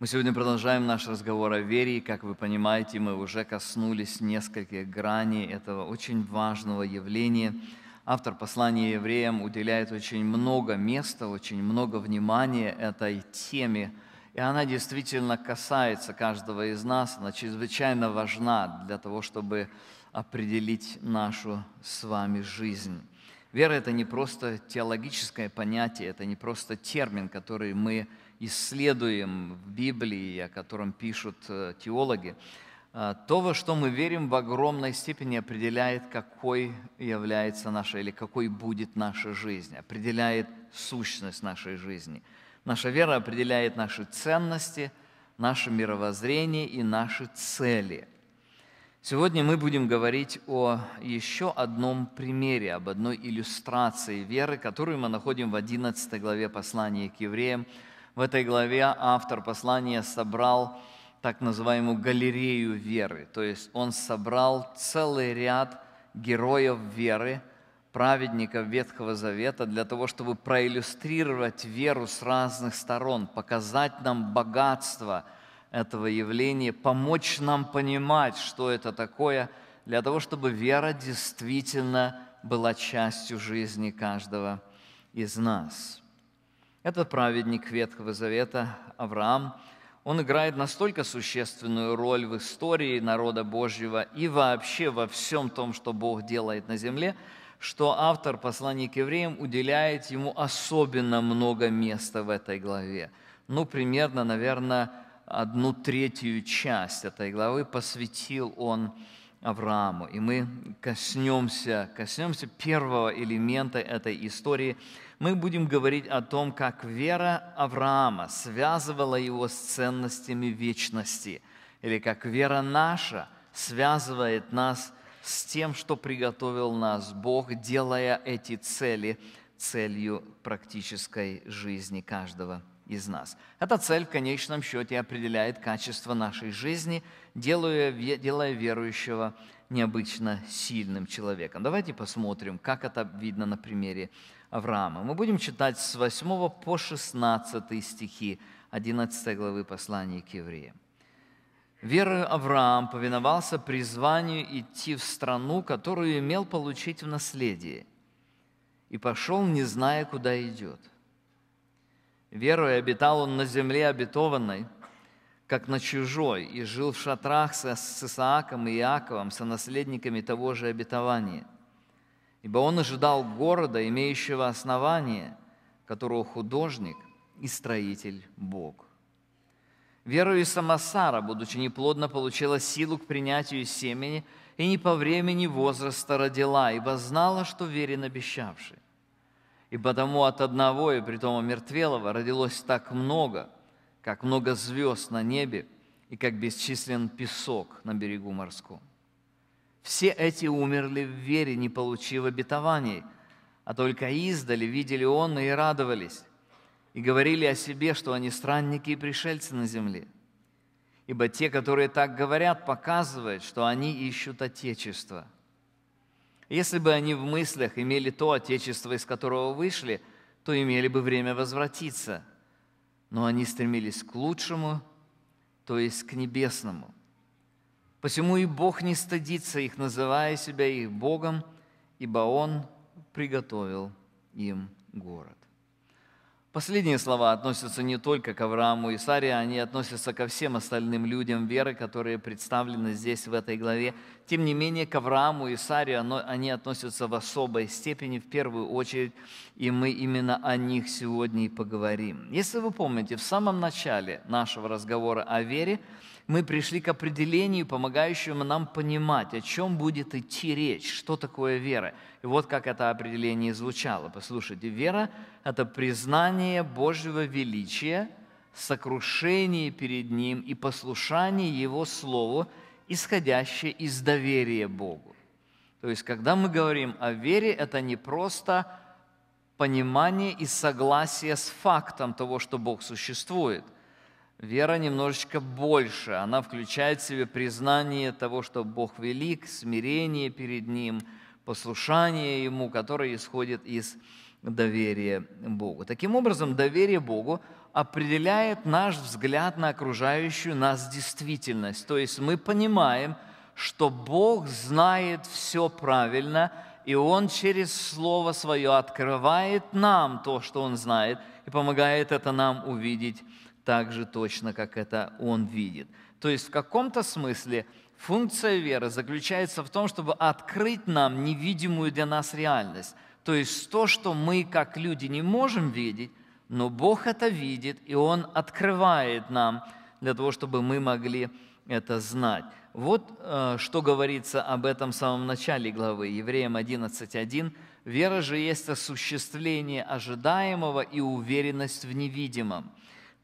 Мы сегодня продолжаем наш разговор о вере, и, как вы понимаете, мы уже коснулись нескольких граней этого очень важного явления. Автор послания евреям уделяет очень много места, очень много внимания этой теме, и она действительно касается каждого из нас, она чрезвычайно важна для того, чтобы определить нашу с вами жизнь. Вера – это не просто теологическое понятие, это не просто термин, который мы исследуем в Библии, о котором пишут э, теологи, э, то, во что мы верим, в огромной степени определяет, какой является наша или какой будет наша жизнь, определяет сущность нашей жизни. Наша вера определяет наши ценности, наше мировоззрение и наши цели. Сегодня мы будем говорить о еще одном примере, об одной иллюстрации веры, которую мы находим в 11 главе послания к евреям – в этой главе автор послания собрал так называемую галерею веры, то есть он собрал целый ряд героев веры, праведников Ветхого Завета для того, чтобы проиллюстрировать веру с разных сторон, показать нам богатство этого явления, помочь нам понимать, что это такое, для того, чтобы вера действительно была частью жизни каждого из нас. Этот праведник Ветхого Завета Авраам, он играет настолько существенную роль в истории народа Божьего и вообще во всем том, что Бог делает на земле, что автор послания к евреям уделяет ему особенно много места в этой главе. Ну, примерно, наверное, одну третью часть этой главы посвятил он Аврааму. И мы коснемся, коснемся первого элемента этой истории – мы будем говорить о том, как вера Авраама связывала его с ценностями вечности, или как вера наша связывает нас с тем, что приготовил нас Бог, делая эти цели целью практической жизни каждого из нас. Эта цель в конечном счете определяет качество нашей жизни, делая, делая верующего необычно сильным человеком. Давайте посмотрим, как это видно на примере Авраама. Мы будем читать с 8 по 16 стихи 11 главы послания к евреям. Верою Авраам повиновался призванию идти в страну, которую имел получить в наследие, и пошел, не зная, куда идет. Верою обитал он на земле обетованной, как на чужой, и жил в шатрах с Исааком и Иаковом, со наследниками того же обетования – ибо он ожидал города, имеющего основание, которого художник и строитель Бог. Верою Сара, будучи неплодно, получила силу к принятию семени и не по времени возраста родила, ибо знала, что верен обещавший. И потому от одного, и притом омертвелого, родилось так много, как много звезд на небе и как бесчислен песок на берегу морском. Все эти умерли в вере, не получив обетований, а только издали видели он и радовались, и говорили о себе, что они странники и пришельцы на земле. Ибо те, которые так говорят, показывают, что они ищут Отечество. Если бы они в мыслях имели то Отечество, из которого вышли, то имели бы время возвратиться. Но они стремились к лучшему, то есть к небесному – Посему и Бог не стыдится их, называя себя их Богом, ибо Он приготовил им город. Последние слова относятся не только к Аврааму и Саре, они относятся ко всем остальным людям веры, которые представлены здесь, в этой главе. Тем не менее, к Аврааму и Саре они относятся в особой степени, в первую очередь, и мы именно о них сегодня и поговорим. Если вы помните, в самом начале нашего разговора о вере мы пришли к определению, помогающему нам понимать, о чем будет идти речь, что такое вера. И вот как это определение звучало. Послушайте, вера – это признание Божьего величия, сокрушение перед Ним и послушание Его Слову, исходящее из доверия Богу. То есть, когда мы говорим о вере, это не просто понимание и согласие с фактом того, что Бог существует – Вера немножечко больше, она включает в себе признание того, что Бог велик, смирение перед Ним, послушание Ему, которое исходит из доверия Богу. Таким образом, доверие Богу определяет наш взгляд на окружающую нас действительность. То есть мы понимаем, что Бог знает все правильно, и Он через Слово Свое открывает нам то, что Он знает, и помогает это нам увидеть так же точно, как это он видит. То есть в каком-то смысле функция веры заключается в том, чтобы открыть нам невидимую для нас реальность. То есть то, что мы как люди не можем видеть, но Бог это видит, и Он открывает нам для того, чтобы мы могли это знать. Вот э, что говорится об этом в самом начале главы, Евреям 11.1. «Вера же есть осуществление ожидаемого и уверенность в невидимом».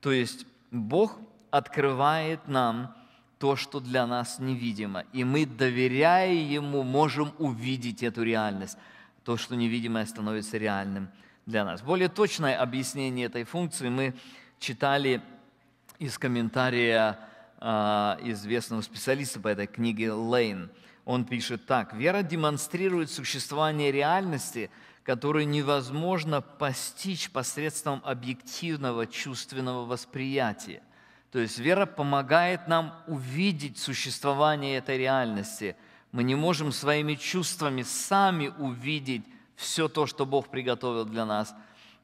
То есть Бог открывает нам то, что для нас невидимо, и мы, доверяя Ему, можем увидеть эту реальность. То, что невидимое, становится реальным для нас. Более точное объяснение этой функции мы читали из комментария а, известного специалиста по этой книге Лейн. Он пишет так, «Вера демонстрирует существование реальности – которую невозможно постичь посредством объективного чувственного восприятия. То есть вера помогает нам увидеть существование этой реальности. Мы не можем своими чувствами сами увидеть все то, что Бог приготовил для нас,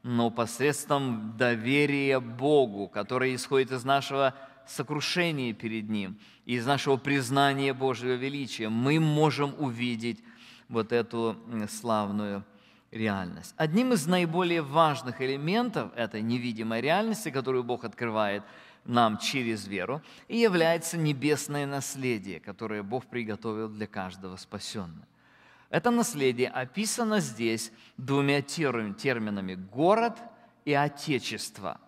но посредством доверия Богу, которое исходит из нашего сокрушения перед Ним, из нашего признания Божьего величия, мы можем увидеть вот эту славную реальность. Одним из наиболее важных элементов этой невидимой реальности, которую Бог открывает нам через веру, и является небесное наследие, которое Бог приготовил для каждого спасенного. Это наследие описано здесь двумя терминами – город и отечество.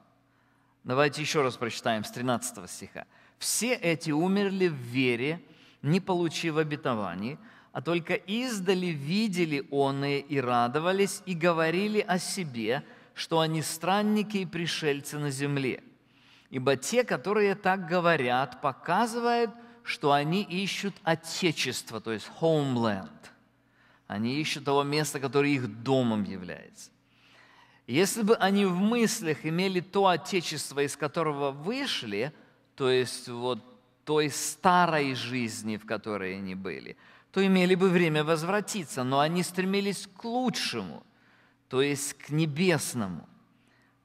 Давайте еще раз прочитаем с 13 стиха. «Все эти умерли в вере, не получив обетований, а только издали видели оные и радовались, и говорили о себе, что они странники и пришельцы на земле. Ибо те, которые так говорят, показывают, что они ищут отечество, то есть homeland. Они ищут того места, которое их домом является. Если бы они в мыслях имели то отечество, из которого вышли, то есть вот той старой жизни, в которой они были – то имели бы время возвратиться, но они стремились к лучшему, то есть к небесному.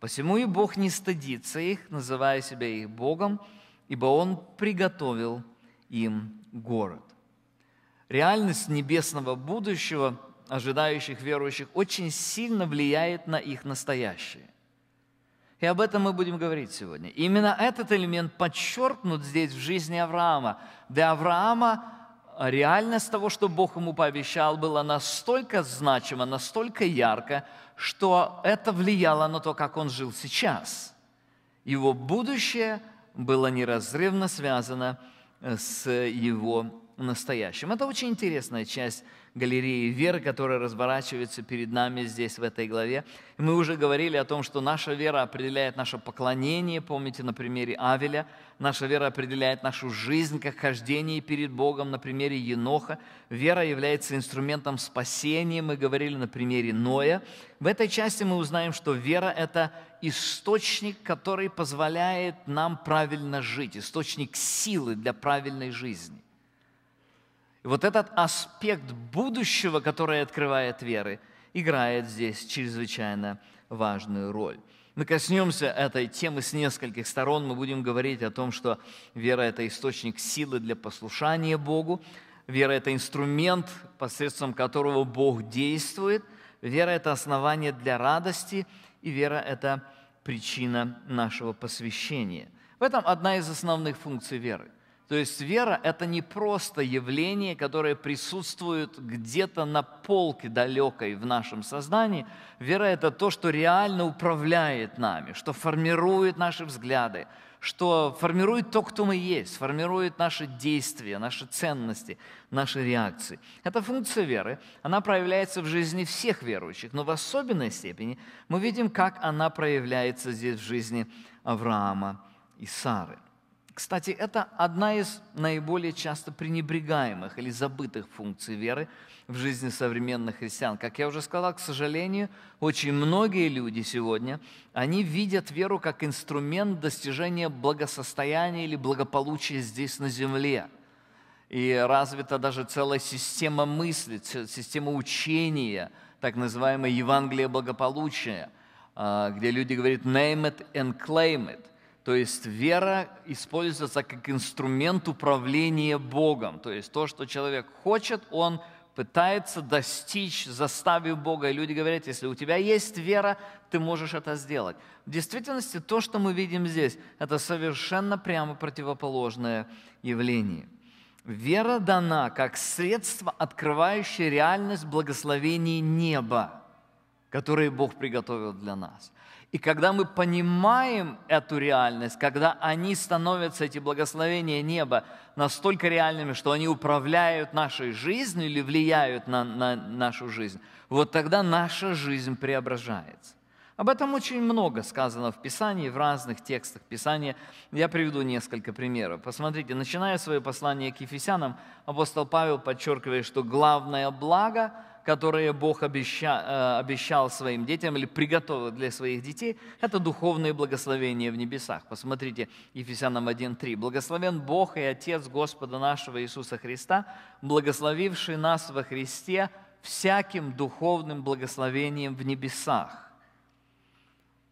Посему и Бог не стыдится их, называя себя их Богом, ибо Он приготовил им город. Реальность небесного будущего, ожидающих верующих, очень сильно влияет на их настоящее. И об этом мы будем говорить сегодня. Именно этот элемент подчеркнут здесь в жизни Авраама. Для Авраама а реальность того, что Бог ему пообещал, была настолько значима, настолько ярко, что это влияло на то, как он жил сейчас. Его будущее было неразрывно связано э, с его настоящим. Это очень интересная часть галереи веры, которая разворачивается перед нами здесь, в этой главе. мы уже говорили о том, что наша вера определяет наше поклонение, помните, на примере Авеля. Наша вера определяет нашу жизнь, как хождение перед Богом, на примере Еноха. Вера является инструментом спасения, мы говорили на примере Ноя. В этой части мы узнаем, что вера – это источник, который позволяет нам правильно жить, источник силы для правильной жизни. И вот этот аспект будущего, который открывает веры, играет здесь чрезвычайно важную роль. Мы коснемся этой темы с нескольких сторон. Мы будем говорить о том, что вера – это источник силы для послушания Богу. Вера – это инструмент, посредством которого Бог действует. Вера – это основание для радости. И вера – это причина нашего посвящения. В этом одна из основных функций веры – то есть вера – это не просто явление, которое присутствует где-то на полке далекой в нашем сознании. Вера – это то, что реально управляет нами, что формирует наши взгляды, что формирует то, кто мы есть, формирует наши действия, наши ценности, наши реакции. Это функция веры, она проявляется в жизни всех верующих, но в особенной степени мы видим, как она проявляется здесь в жизни Авраама и Сары – кстати, это одна из наиболее часто пренебрегаемых или забытых функций веры в жизни современных христиан. Как я уже сказал, к сожалению, очень многие люди сегодня, они видят веру как инструмент достижения благосостояния или благополучия здесь на земле. И развита даже целая система мысли, система учения, так называемое Евангелие благополучия, а, где люди говорят «name it and claim it», то есть вера используется как инструмент управления Богом. То есть то, что человек хочет, он пытается достичь, заставив Бога. И люди говорят, если у тебя есть вера, ты можешь это сделать. В действительности то, что мы видим здесь, это совершенно прямо противоположное явление. Вера дана как средство, открывающее реальность благословений неба, которые Бог приготовил для нас – и когда мы понимаем эту реальность, когда они становятся, эти благословения неба, настолько реальными, что они управляют нашей жизнью или влияют на, на нашу жизнь, вот тогда наша жизнь преображается. Об этом очень много сказано в Писании, в разных текстах Писания. Я приведу несколько примеров. Посмотрите, начиная свое послание к Ефесянам, апостол Павел подчеркивает, что главное благо – которые Бог обещал, э, обещал своим детям или приготовил для своих детей, это духовные благословения в небесах. Посмотрите Ефесянам 1.3. «Благословен Бог и Отец Господа нашего Иисуса Христа, благословивший нас во Христе всяким духовным благословением в небесах».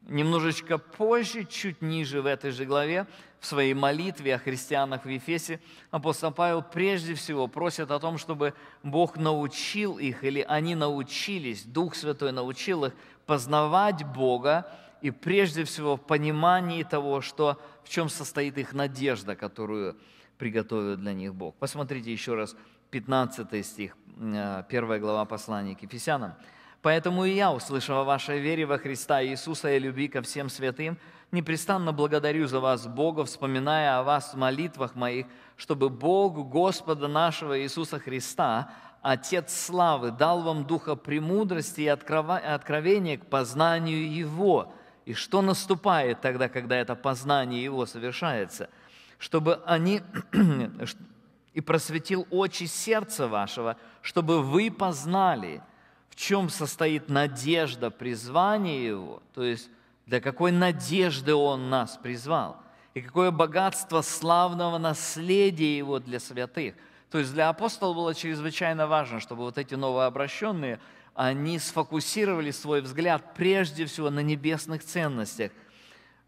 Немножечко позже, чуть ниже в этой же главе, в своей молитве о христианах в Ефесе, апостол Павел прежде всего просит о том, чтобы Бог научил их, или они научились, Дух Святой научил их познавать Бога, и прежде всего в понимании того, что, в чем состоит их надежда, которую приготовил для них Бог. Посмотрите еще раз 15 стих, 1 э, глава послания к Ефесянам. «Поэтому и я, услышав о вашей вере во Христа Иисуса и любви ко всем святым, Непрестанно благодарю за вас, Бога, вспоминая о вас в молитвах моих, чтобы Бог, Господа нашего Иисуса Христа, Отец славы, дал вам духа премудрости и откровения к познанию Его. И что наступает тогда, когда это познание Его совершается? Чтобы они... и просветил очи сердца вашего, чтобы вы познали, в чем состоит надежда призвания Его, то есть для какой надежды Он нас призвал, и какое богатство славного наследия Его для святых. То есть для апостола было чрезвычайно важно, чтобы вот эти новообращенные, они сфокусировали свой взгляд прежде всего на небесных ценностях.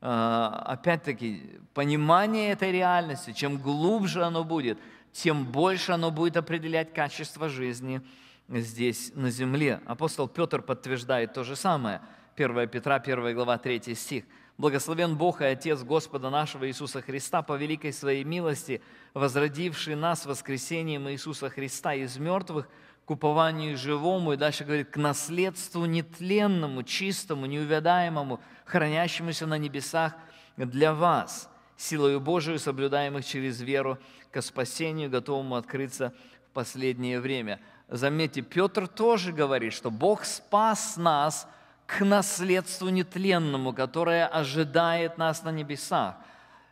А, опять-таки, понимание этой реальности, чем глубже оно будет, тем больше оно будет определять качество жизни здесь, на земле. Апостол Петр подтверждает то же самое – 1 Петра, 1 глава, 3 стих. «Благословен Бог и Отец Господа нашего Иисуса Христа, по великой своей милости, возродивший нас воскресением Иисуса Христа из мертвых, к упованию живому, и дальше говорит, к наследству нетленному, чистому, неувядаемому, хранящемуся на небесах для вас, силою Божию, соблюдаемых через веру к спасению, готовому открыться в последнее время». Заметьте, Петр тоже говорит, что Бог спас нас – к наследству нетленному, которое ожидает нас на небесах.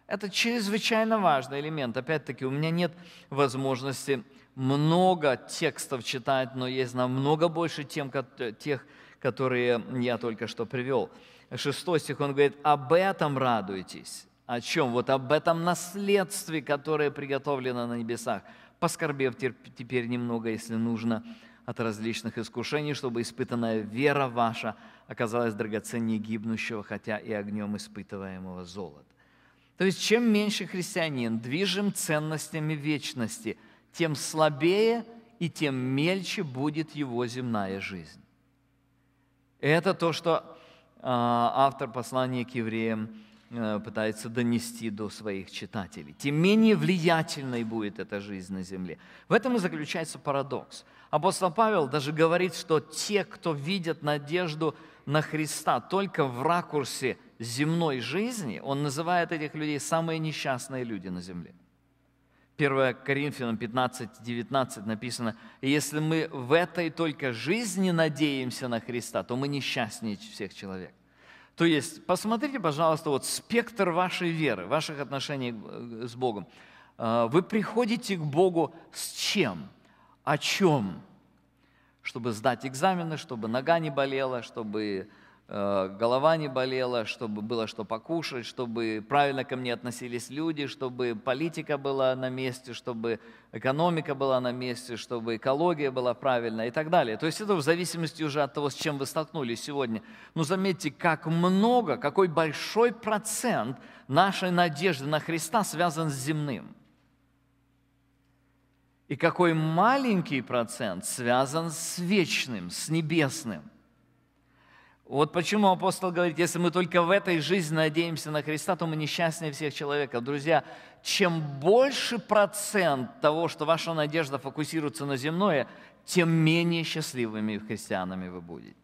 Это чрезвычайно важный элемент. Опять-таки, у меня нет возможности много текстов читать, но есть намного больше тем, тех, которые я только что привел. Шестой стих, он говорит, об этом радуйтесь. О чем? Вот об этом наследстве, которое приготовлено на небесах. Поскорбев теперь немного, если нужно, от различных искушений, чтобы испытанная вера ваша оказалась драгоценнее гибнущего, хотя и огнем испытываемого золота. То есть чем меньше христианин движим ценностями вечности, тем слабее и тем мельче будет его земная жизнь. Это то, что а, автор послания к евреям Э, пытается донести до своих читателей. Тем менее влиятельной будет эта жизнь на земле. В этом и заключается парадокс. Апостол Павел даже говорит, что те, кто видят надежду на Христа только в ракурсе земной жизни, он называет этих людей самые несчастные люди на земле. 1 Коринфянам 15, 19 написано, «Если мы в этой только жизни надеемся на Христа, то мы несчастнее всех человек». То есть посмотрите, пожалуйста, вот спектр вашей веры, ваших отношений э, с Богом. Э, вы приходите к Богу с чем? О чем? Чтобы сдать экзамены, чтобы нога не болела, чтобы Э, голова не болела, чтобы было что покушать, чтобы правильно ко мне относились люди, чтобы политика была на месте, чтобы экономика была на месте, чтобы экология была правильная и так далее. То есть это в зависимости уже от того, с чем вы столкнулись сегодня. Но заметьте, как много, какой большой процент нашей надежды на Христа связан с земным. И какой маленький процент связан с вечным, с небесным – вот почему апостол говорит, если мы только в этой жизни надеемся на Христа, то мы несчастнее всех человеков. Друзья, чем больше процент того, что ваша надежда фокусируется на земное, тем менее счастливыми христианами вы будете.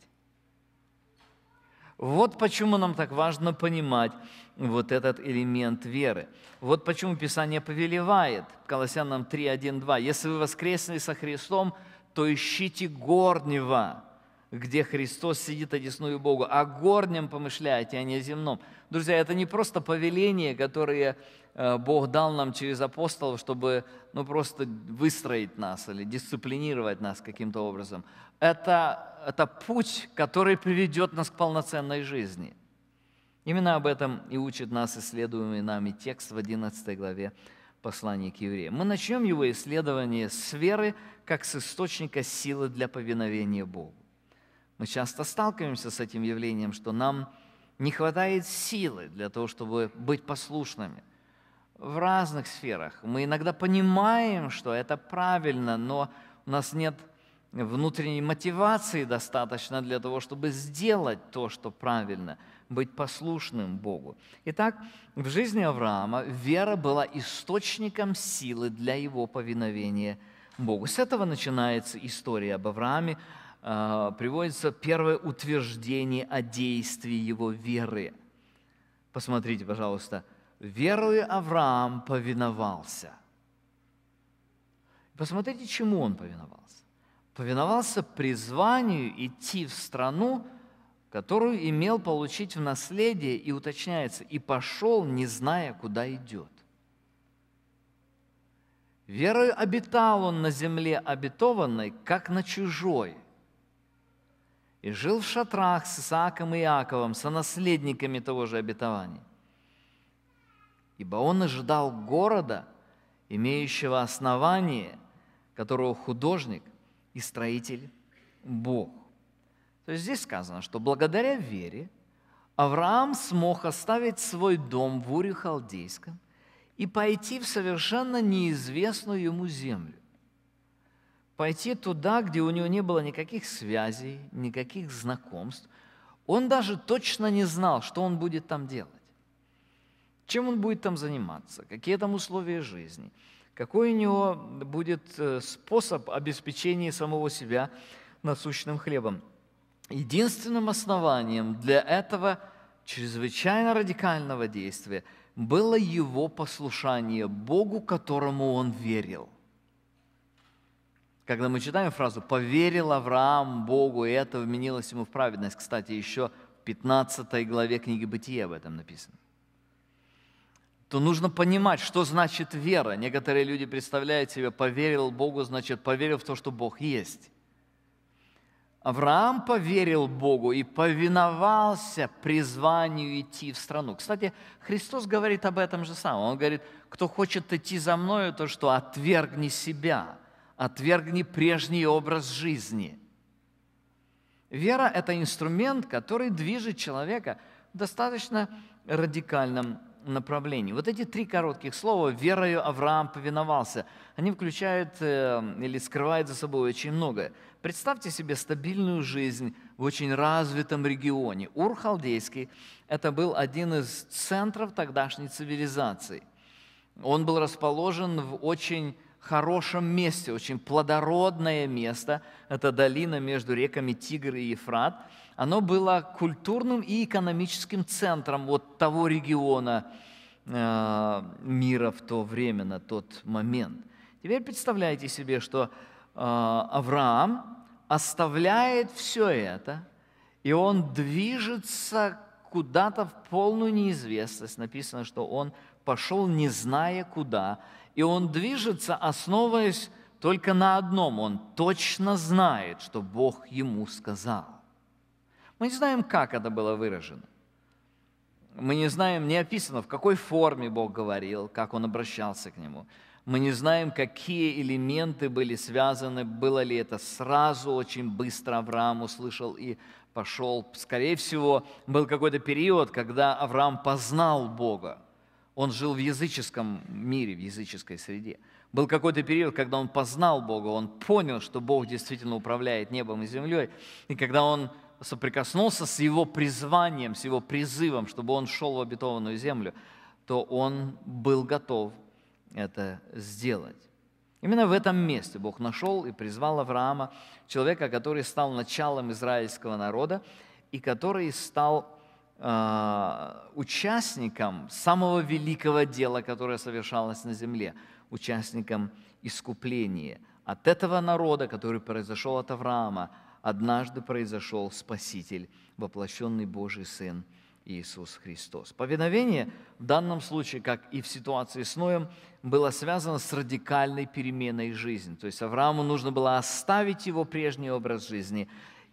Вот почему нам так важно понимать вот этот элемент веры. Вот почему Писание повелевает Колоссянам 3, 1, 2. «Если вы воскресли со Христом, то ищите горнего, где Христос сидит одесную Богу, о а горнем помышляйте, а не о земном. Друзья, это не просто повеление, которое э, Бог дал нам через апостолов, чтобы ну, просто выстроить нас или дисциплинировать нас каким-то образом. Это, это путь, который приведет нас к полноценной жизни. Именно об этом и учит нас исследуемый нами текст в 11 главе послания к евреям. Мы начнем его исследование с веры, как с источника силы для повиновения Богу. Мы часто сталкиваемся с этим явлением, что нам не хватает силы для того, чтобы быть послушными. В разных сферах. Мы иногда понимаем, что это правильно, но у нас нет внутренней мотивации достаточно для того, чтобы сделать то, что правильно, быть послушным Богу. Итак, в жизни Авраама вера была источником силы для его повиновения Богу. С этого начинается история об Аврааме, Э, приводится первое утверждение о действии его веры. Посмотрите, пожалуйста. «Верою Авраам повиновался». Посмотрите, чему он повиновался. Повиновался призванию идти в страну, которую имел получить в наследие, и уточняется, и пошел, не зная, куда идет. Верою обитал он на земле обетованной, как на чужой – и жил в шатрах с Исааком и Иаковом, со наследниками того же обетования. Ибо он ожидал города, имеющего основание, которого художник и строитель Бог. То есть здесь сказано, что благодаря вере Авраам смог оставить свой дом в Уре Халдейском и пойти в совершенно неизвестную ему землю пойти туда, где у него не было никаких связей, никаких знакомств. Он даже точно не знал, что он будет там делать, чем он будет там заниматься, какие там условия жизни, какой у него будет э, способ обеспечения самого себя насущным хлебом. Единственным основанием для этого чрезвычайно радикального действия было его послушание Богу, которому он верил. Когда мы читаем фразу «поверил Авраам Богу, и это вменилось ему в праведность», кстати, еще в 15 главе книги «Бытия» об этом написано, то нужно понимать, что значит вера. Некоторые люди представляют себе «поверил Богу», значит «поверил в то, что Бог есть». Авраам поверил Богу и повиновался призванию идти в страну. Кстати, Христос говорит об этом же самом. Он говорит, кто хочет идти за мною, то что отвергни себя – отвергни прежний образ жизни. Вера – это инструмент, который движет человека в достаточно радикальном направлении. Вот эти три коротких слова «верою Авраам повиновался», они включают э, или скрывают за собой очень многое. Представьте себе стабильную жизнь в очень развитом регионе. Урхалдейский это был один из центров тогдашней цивилизации. Он был расположен в очень хорошем месте, очень плодородное место. Это долина между реками Тигр и Ефрат. Оно было культурным и экономическим центром вот того региона э, мира в то время, на тот момент. Теперь представляете себе, что э, Авраам оставляет все это, и он движется куда-то в полную неизвестность. Написано, что он пошел, не зная куда, и он движется, основываясь только на одном. Он точно знает, что Бог ему сказал. Мы не знаем, как это было выражено. Мы не знаем, не описано, в какой форме Бог говорил, как Он обращался к Нему. Мы не знаем, какие элементы были связаны, было ли это сразу, очень быстро Авраам услышал и пошел. Скорее всего, был какой-то период, когда Авраам познал Бога. Он жил в языческом мире, в языческой среде. Был какой-то период, когда он познал Бога, он понял, что Бог действительно управляет небом и землей. И когда он соприкоснулся с его призванием, с его призывом, чтобы он шел в обетованную землю, то он был готов это сделать. Именно в этом месте Бог нашел и призвал Авраама, человека, который стал началом израильского народа и который стал а, участником самого великого дела, которое совершалось на земле, участником искупления. От этого народа, который произошел от Авраама, однажды произошел Спаситель, воплощенный Божий Сын Иисус Христос. Повиновение в данном случае, как и в ситуации с Ноем, было связано с радикальной переменой жизни. То есть Аврааму нужно было оставить его прежний образ жизни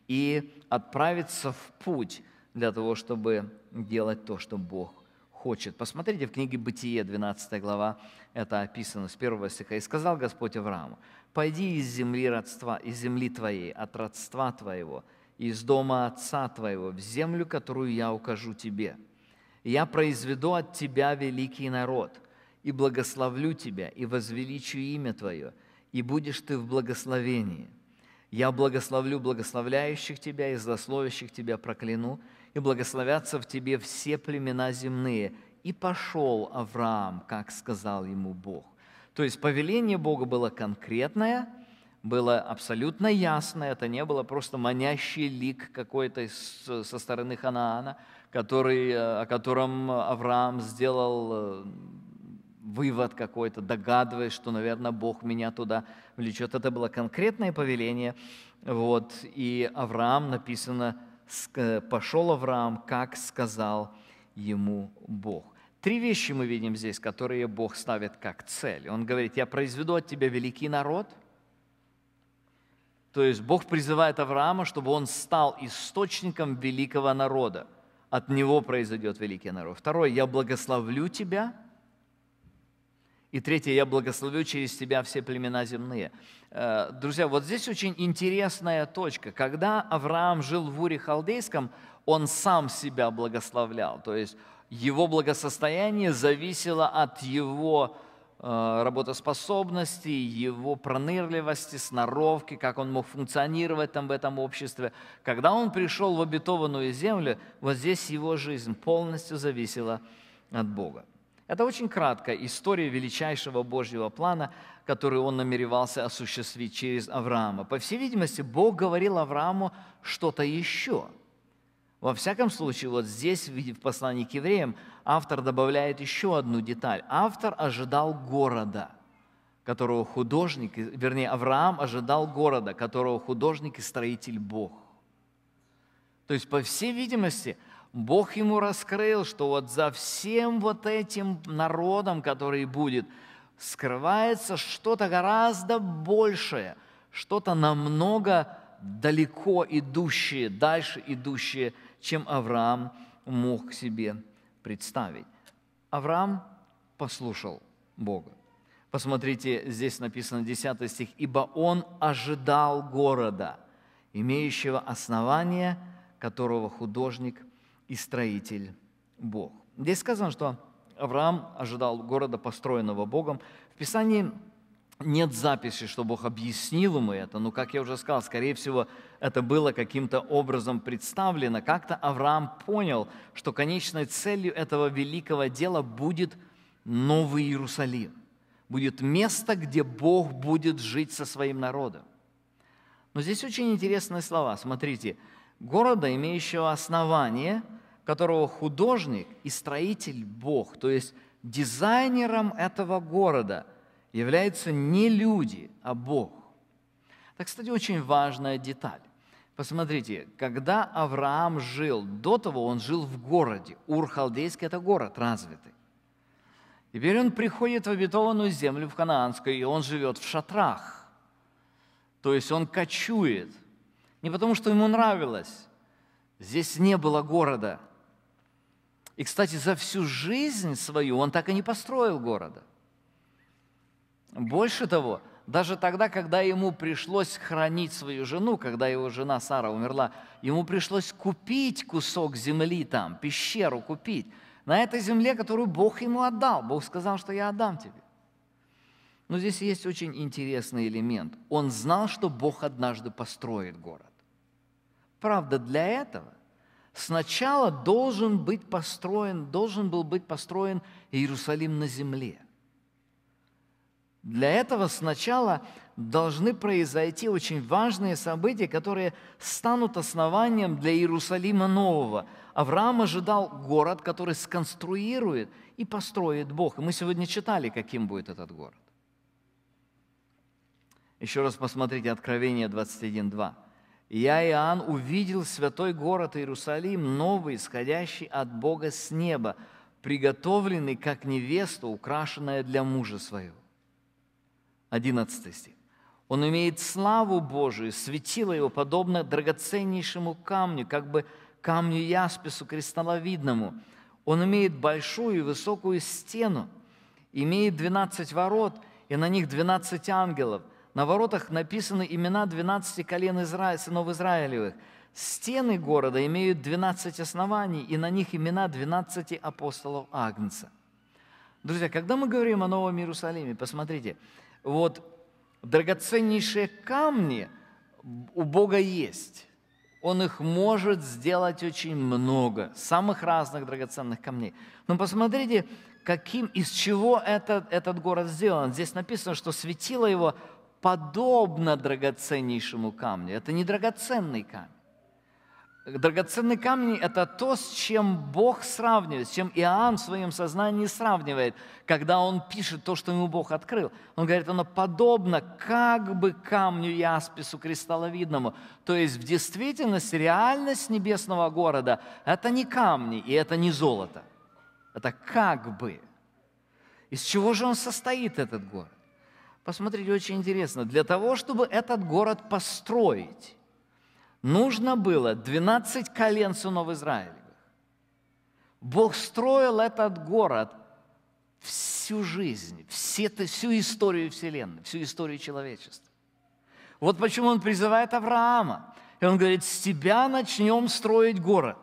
и отправиться в путь, для того, чтобы делать то, что Бог хочет. Посмотрите в книге «Бытие», 12 глава, это описано с первого стиха. «И сказал Господь Аврааму, «Пойди из земли, родства, из земли твоей, от родства твоего, из дома отца твоего, в землю, которую я укажу тебе. Я произведу от тебя великий народ, и благословлю тебя, и возвеличу имя твое, и будешь ты в благословении. Я благословлю благословляющих тебя, и злословящих тебя прокляну, и благословятся в тебе все племена земные». И пошел Авраам, как сказал ему Бог. То есть повеление Бога было конкретное, было абсолютно ясное, это не было просто манящий лик какой-то со стороны Ханаана, который, э, о котором Авраам сделал э, вывод какой-то, догадываясь, что, наверное, Бог меня туда влечет. Это было конкретное повеление. Вот, и Авраам, написано, пошел Авраам, как сказал ему Бог. Три вещи мы видим здесь, которые Бог ставит как цель. Он говорит, я произведу от тебя великий народ. То есть Бог призывает Авраама, чтобы он стал источником великого народа. От него произойдет великий народ. Второе, я благословлю тебя. И третье, я благословлю через тебя все племена земные. Э, друзья, вот здесь очень интересная точка. Когда Авраам жил в Уре Халдейском, он сам себя благословлял. То есть его благосостояние зависело от его э, работоспособности, его пронырливости, сноровки, как он мог функционировать там в этом обществе. Когда он пришел в обетованную землю, вот здесь его жизнь полностью зависела от Бога. Это очень краткая история величайшего Божьего плана, который он намеревался осуществить через Авраама. По всей видимости, Бог говорил Аврааму что-то еще. Во всяком случае, вот здесь, в послании к евреям, автор добавляет еще одну деталь. Автор ожидал города, которого художник, вернее, Авраам ожидал города, которого художник и строитель Бог. То есть, по всей видимости, Бог ему раскрыл, что вот за всем вот этим народом, который будет, скрывается что-то гораздо большее, что-то намного далеко идущее, дальше идущее, чем Авраам мог себе представить. Авраам послушал Бога. Посмотрите, здесь написано 10 стих. «Ибо он ожидал города, имеющего основание, которого художник и строитель Бог. Здесь сказано, что Авраам ожидал города, построенного Богом. В Писании нет записи, что Бог объяснил ему это, но, как я уже сказал, скорее всего, это было каким-то образом представлено. Как-то Авраам понял, что конечной целью этого великого дела будет Новый Иерусалим, будет место, где Бог будет жить со своим народом. Но здесь очень интересные слова. Смотрите, города, имеющего основание – которого художник и строитель Бог, то есть дизайнером этого города являются не люди, а Бог. Так, кстати, очень важная деталь. Посмотрите, когда Авраам жил, до того он жил в городе. Урхалдейский, это город развитый. Теперь он приходит в обетованную землю в Ханаанскую, и он живет в шатрах. То есть он кочует. Не потому, что ему нравилось. Здесь не было города – и, кстати, за всю жизнь свою он так и не построил города. Больше того, даже тогда, когда ему пришлось хранить свою жену, когда его жена Сара умерла, ему пришлось купить кусок земли там, пещеру купить, на этой земле, которую Бог ему отдал. Бог сказал, что я отдам тебе. Но здесь есть очень интересный элемент. Он знал, что Бог однажды построит город. Правда, для этого Сначала должен быть построен, должен был быть построен Иерусалим на земле. Для этого сначала должны произойти очень важные события, которые станут основанием для Иерусалима нового. Авраам ожидал город, который сконструирует и построит Бог. И мы сегодня читали, каким будет этот город. Еще раз посмотрите Откровение 21.2. И я, Иоанн, увидел святой город Иерусалим, новый, исходящий от Бога с неба, приготовленный, как невеста, украшенная для мужа своего. 11 стих. Он имеет славу Божию, светило его подобно драгоценнейшему камню, как бы камню яспису крестоловидному. Он имеет большую и высокую стену, имеет 12 ворот, и на них 12 ангелов на воротах написаны имена 12 колен Изра... сынов Израилевых. Стены города имеют 12 оснований, и на них имена 12 апостолов Агнца. Друзья, когда мы говорим о Новом Иерусалиме, посмотрите, вот драгоценнейшие камни у Бога есть. Он их может сделать очень много, самых разных драгоценных камней. Но посмотрите, каким, из чего этот, этот город сделан. Здесь написано, что светило его подобно драгоценнейшему камню. Это не драгоценный камень. Драгоценный камень – это то, с чем Бог сравнивает, с чем Иоанн в своем сознании сравнивает, когда он пишет то, что ему Бог открыл. Он говорит, оно подобно как бы камню яспису кристалловидному. То есть в действительности реальность небесного города – это не камни и это не золото. Это как бы. Из чего же он состоит, этот город? Посмотрите, очень интересно. Для того, чтобы этот город построить, нужно было 12 колен сынов Израиля. Бог строил этот город всю жизнь, всю историю Вселенной, всю историю человечества. Вот почему он призывает Авраама. И он говорит, с тебя начнем строить город.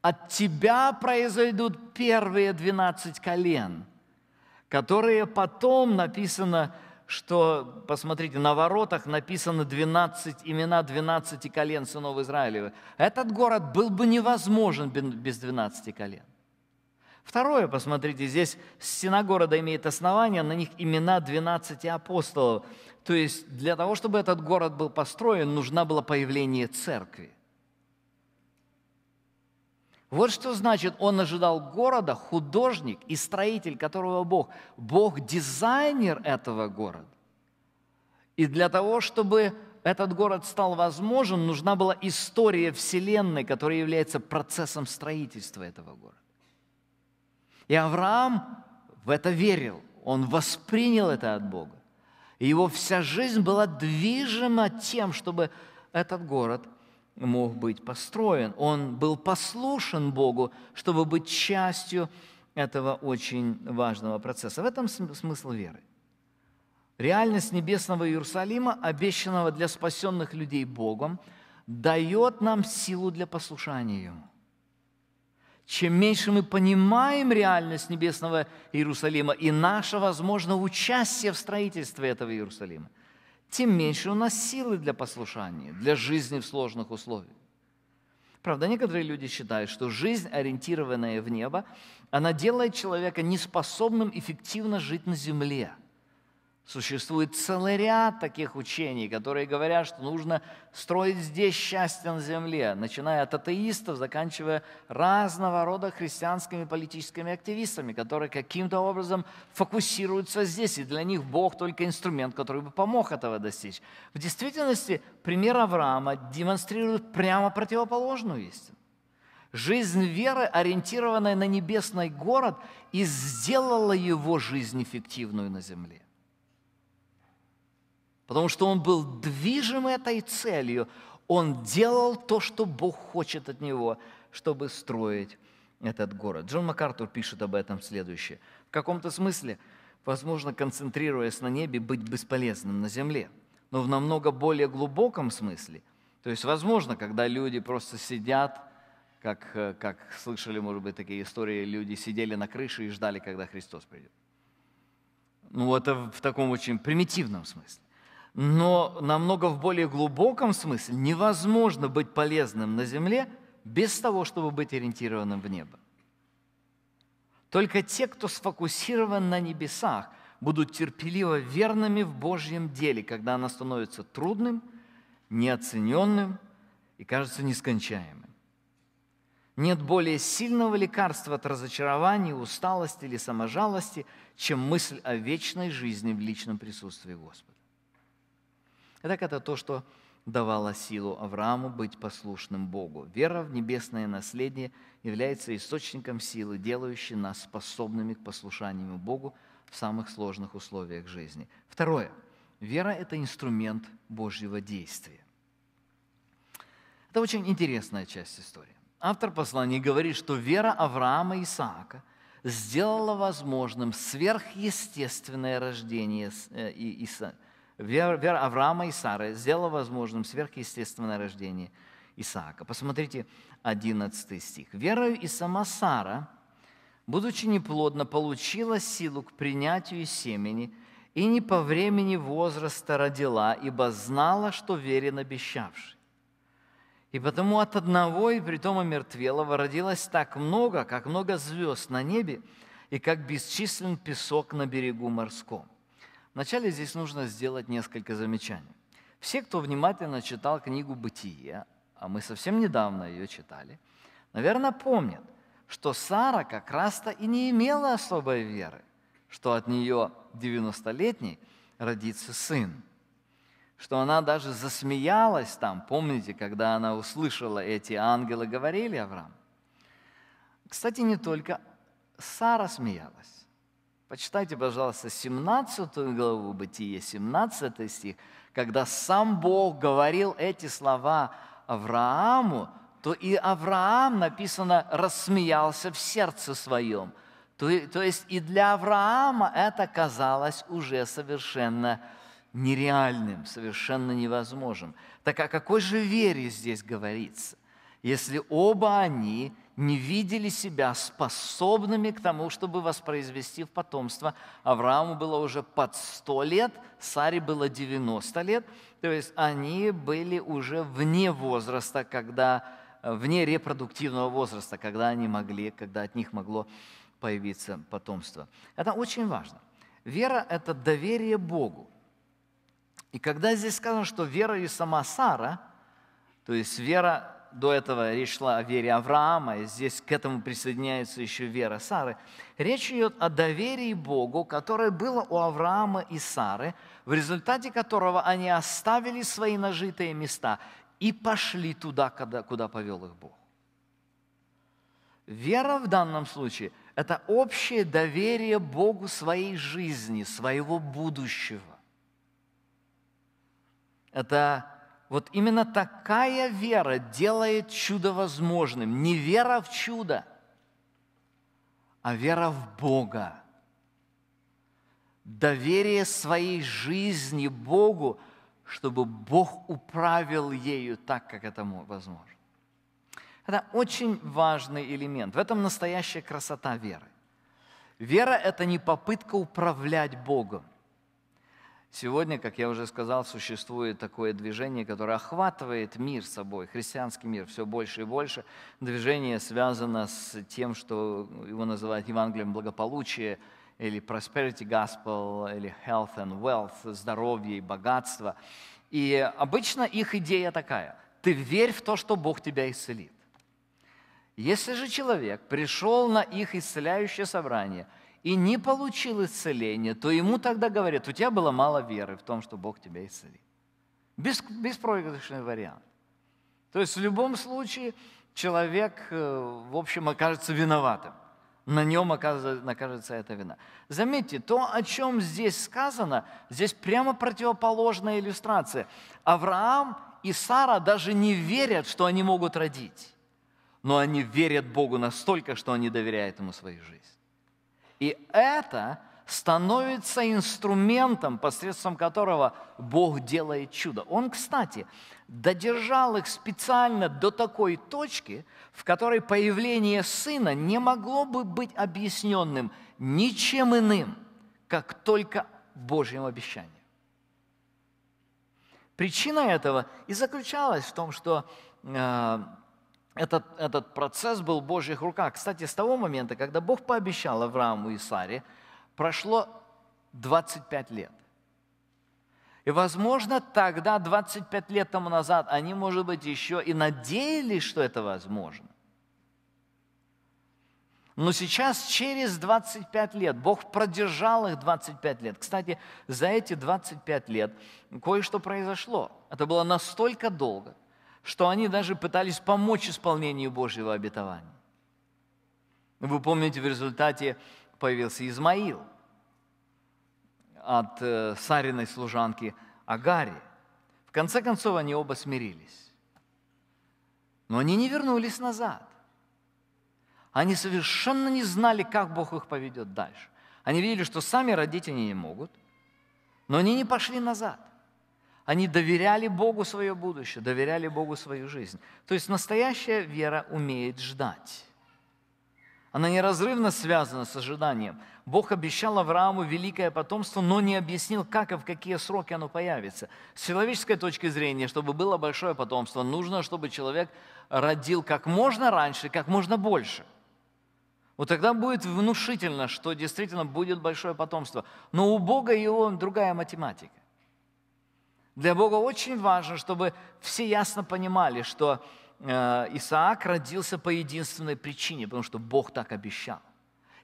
От тебя произойдут первые 12 колен – которые потом написано, что, посмотрите, на воротах написано 12, имена 12 колен сынов Израилевых. Этот город был бы невозможен без 12 колен. Второе, посмотрите, здесь стена города имеет основание, на них имена 12 апостолов. То есть для того, чтобы этот город был построен, нужно было появление церкви. Вот что значит, он ожидал города, художник и строитель которого Бог. Бог – дизайнер этого города. И для того, чтобы этот город стал возможен, нужна была история Вселенной, которая является процессом строительства этого города. И Авраам в это верил, он воспринял это от Бога. И его вся жизнь была движима тем, чтобы этот город мог быть построен. Он был послушен Богу, чтобы быть частью этого очень важного процесса. В этом смысл веры. Реальность небесного Иерусалима, обещанного для спасенных людей Богом, дает нам силу для послушания Ему. Чем меньше мы понимаем реальность небесного Иерусалима и наше, возможно, участие в строительстве этого Иерусалима, тем меньше у нас силы для послушания, для жизни в сложных условиях. Правда, некоторые люди считают, что жизнь, ориентированная в небо, она делает человека неспособным эффективно жить на земле – Существует целый ряд таких учений, которые говорят, что нужно строить здесь счастье на земле, начиная от атеистов, заканчивая разного рода христианскими политическими активистами, которые каким-то образом фокусируются здесь, и для них Бог только инструмент, который бы помог этого достичь. В действительности пример Авраама демонстрирует прямо противоположную истину. Жизнь веры, ориентированная на небесный город, и сделала его жизнь эффективную на земле потому что он был движим этой целью. Он делал то, что Бог хочет от него, чтобы строить этот город. Джон МакАртур пишет об этом следующее. В каком-то смысле, возможно, концентрируясь на небе, быть бесполезным на земле, но в намного более глубоком смысле. То есть, возможно, когда люди просто сидят, как, э, как слышали, может быть, такие истории, люди сидели на крыше и ждали, когда Христос придет. Ну, это в таком очень примитивном смысле но намного в более глубоком смысле невозможно быть полезным на земле без того, чтобы быть ориентированным в небо. Только те, кто сфокусирован на небесах, будут терпеливо верными в Божьем деле, когда оно становится трудным, неоцененным и кажется нескончаемым. Нет более сильного лекарства от разочарования, усталости или саможалости, чем мысль о вечной жизни в личном присутствии Господа. Итак, это то, что давало силу Аврааму быть послушным Богу. Вера в небесное наследие является источником силы, делающей нас способными к послушанию Богу в самых сложных условиях жизни. Второе. Вера – это инструмент Божьего действия. Это очень интересная часть истории. Автор послания говорит, что вера Авраама и Исаака сделала возможным сверхъестественное рождение э, Исаака Вера, Авраама и Сары сделала возможным сверхъестественное рождение Исаака. Посмотрите 11 стих. «Верою и сама Сара, будучи неплодна, получила силу к принятию семени, и не по времени возраста родила, ибо знала, что верен обещавший. И потому от одного и притом омертвелого родилось так много, как много звезд на небе, и как бесчислен песок на берегу морском. Вначале здесь нужно сделать несколько замечаний. Все, кто внимательно читал книгу «Бытие», а мы совсем недавно ее читали, наверное, помнят, что Сара как раз-то и не имела особой веры, что от нее 90-летний родится сын. Что она даже засмеялась там, помните, когда она услышала эти ангелы говорили Авраам. Кстати, не только Сара смеялась. Почитайте, пожалуйста, 17 главу Бытия. 17 стих, когда сам Бог говорил эти слова Аврааму, то и Авраам, написано, рассмеялся в сердце своем. То, то есть и для Авраама это казалось уже совершенно нереальным, совершенно невозможным. Так о какой же вере здесь говорится, если оба они – не видели себя способными к тому, чтобы воспроизвести в потомство. Аврааму было уже под 100 лет, Саре было 90 лет, то есть они были уже вне возраста, когда, вне репродуктивного возраста, когда они могли, когда от них могло появиться потомство. Это очень важно. Вера – это доверие Богу. И когда здесь сказано, что вера и сама Сара, то есть вера до этого речь шла о вере Авраама, и здесь к этому присоединяется еще вера Сары. Речь идет о доверии Богу, которое было у Авраама и Сары, в результате которого они оставили свои нажитые места и пошли туда, куда, куда повел их Бог. Вера в данном случае – это общее доверие Богу своей жизни, своего будущего. Это вот именно такая вера делает чудо возможным. Не вера в чудо, а вера в Бога. Доверие своей жизни Богу, чтобы Бог управил ею так, как это возможно. Это очень важный элемент. В этом настоящая красота веры. Вера – это не попытка управлять Богом. Сегодня, как я уже сказал, существует такое движение, которое охватывает мир собой, христианский мир, все больше и больше. Движение связано с тем, что его называют Евангелием благополучия, или prosperity gospel, или health and wealth, здоровье и богатство. И обычно их идея такая – ты верь в то, что Бог тебя исцелит. Если же человек пришел на их исцеляющее собрание – и не получил исцеления, то ему тогда говорят, у тебя было мало веры в том, что Бог тебя исцелит. Без, беспроигрышный вариант. То есть в любом случае человек, э, в общем, окажется виноватым. На нем окажется эта вина. Заметьте, то, о чем здесь сказано, здесь прямо противоположная иллюстрация. Авраам и Сара даже не верят, что они могут родить, но они верят Богу настолько, что они доверяют Ему свою жизнь. И это становится инструментом, посредством которого Бог делает чудо. Он, кстати, додержал их специально до такой точки, в которой появление сына не могло бы быть объясненным ничем иным, как только Божьим обещанием. Причина этого и заключалась в том, что э, этот, этот процесс был в Божьих руках. Кстати, с того момента, когда Бог пообещал Аврааму и Саре, прошло 25 лет. И, возможно, тогда, 25 лет тому назад, они, может быть, еще и надеялись, что это возможно. Но сейчас, через 25 лет, Бог продержал их 25 лет. Кстати, за эти 25 лет кое-что произошло. Это было настолько долго – что они даже пытались помочь исполнению Божьего обетования. Вы помните, в результате появился Измаил от э, Сариной служанки Агари. В конце концов, они оба смирились. Но они не вернулись назад. Они совершенно не знали, как Бог их поведет дальше. Они видели, что сами родить не могут, но они не пошли назад. Они доверяли Богу свое будущее, доверяли Богу свою жизнь. То есть настоящая вера умеет ждать. Она неразрывно связана с ожиданием. Бог обещал Аврааму великое потомство, но не объяснил, как и в какие сроки оно появится. С человеческой точки зрения, чтобы было большое потомство, нужно, чтобы человек родил как можно раньше, как можно больше. Вот тогда будет внушительно, что действительно будет большое потомство. Но у Бога и его другая математика. Для Бога очень важно, чтобы все ясно понимали, что э, Исаак родился по единственной причине, потому что Бог так обещал.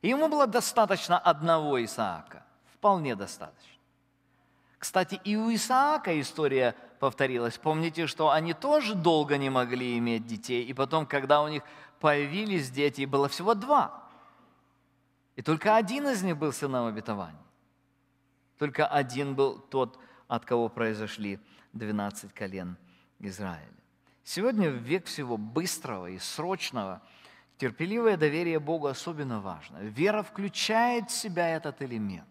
И ему было достаточно одного Исаака, вполне достаточно. Кстати, и у Исаака история повторилась. Помните, что они тоже долго не могли иметь детей, и потом, когда у них появились дети, было всего два. И только один из них был сыном обетования. Только один был тот, от кого произошли 12 колен Израиля. Сегодня в век всего быстрого и срочного терпеливое доверие Богу особенно важно. Вера включает в себя этот элемент.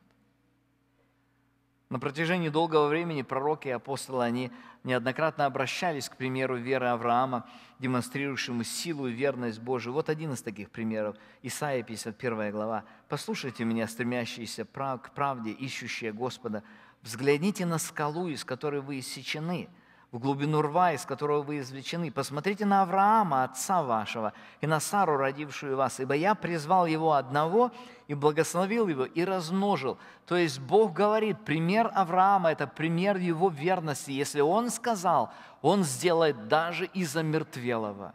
На протяжении долгого времени пророки и апостолы, они неоднократно обращались к примеру веры Авраама, демонстрирующему силу и верность Божию. Вот один из таких примеров. Исаия 51 глава. «Послушайте меня, стремящиеся к правде, ищущие Господа, Взгляните на скалу, из которой вы иссечены, в глубину рва, из которого вы извлечены. Посмотрите на Авраама, отца вашего, и на Сару, родившую вас, ибо я призвал его одного и благословил его и размножил. То есть Бог говорит, пример Авраама – это пример его верности. Если он сказал, он сделает даже из-за мертвелого.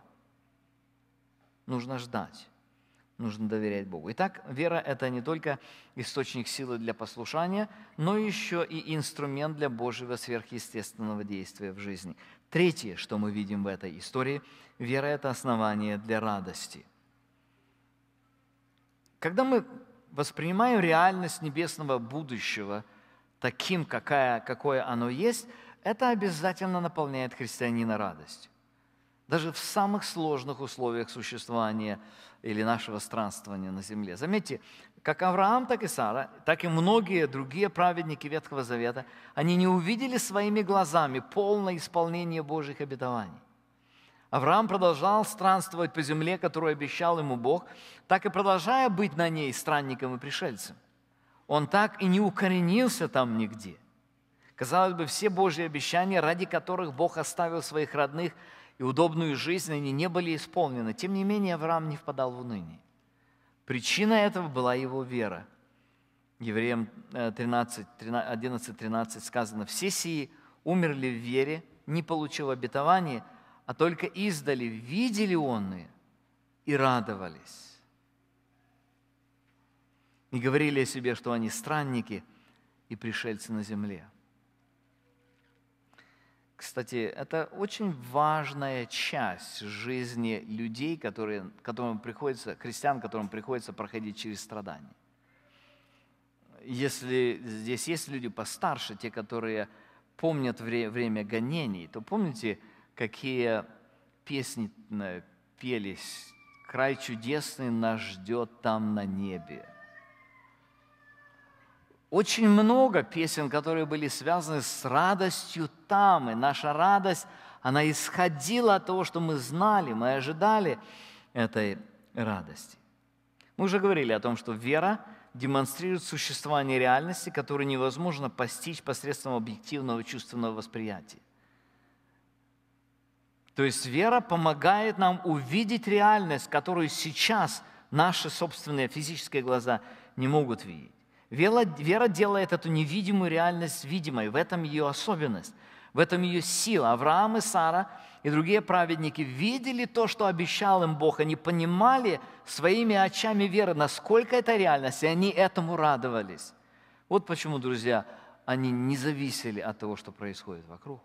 Нужно ждать нужно доверять Богу. Итак, вера – это не только источник силы для послушания, но еще и инструмент для Божьего сверхъестественного действия в жизни. Третье, что мы видим в этой истории – вера – это основание для радости. Когда мы воспринимаем реальность небесного будущего таким, какая, какое оно есть, это обязательно наполняет христианина радостью даже в самых сложных условиях существования или нашего странствования на земле. Заметьте, как Авраам, так и Сара, так и многие другие праведники Ветхого Завета, они не увидели своими глазами полное исполнение Божьих обетований. Авраам продолжал странствовать по земле, которую обещал ему Бог, так и продолжая быть на ней странником и пришельцем. Он так и не укоренился там нигде. Казалось бы, все Божьи обещания, ради которых Бог оставил своих родных – и удобную жизнь, они не были исполнены. Тем не менее, Авраам не впадал в уныние. Причина этого была его вера. Евреям 11:13 э, сказано, «Все сии умерли в вере, не получив обетования, а только издали видели онные и радовались». И говорили о себе, что они странники и пришельцы на земле – кстати, это очень важная часть жизни людей, которые, которым приходится, христиан, которым приходится проходить через страдания. Если здесь есть люди постарше, те, которые помнят вре, время гонений, то помните, какие песни э, пелись «Край чудесный нас ждет там на небе», очень много песен, которые были связаны с радостью там, и наша радость, она исходила от того, что мы знали, мы ожидали этой радости. Мы уже говорили о том, что вера демонстрирует существование реальности, которую невозможно постичь посредством объективного чувственного восприятия. То есть вера помогает нам увидеть реальность, которую сейчас наши собственные физические глаза не могут видеть. Вера, вера делает эту невидимую реальность видимой. В этом ее особенность, в этом ее сила. Авраам и Сара и другие праведники видели то, что обещал им Бог. Они понимали своими очами веры, насколько это реальность, и они этому радовались. Вот почему, друзья, они не зависели от того, что происходит вокруг.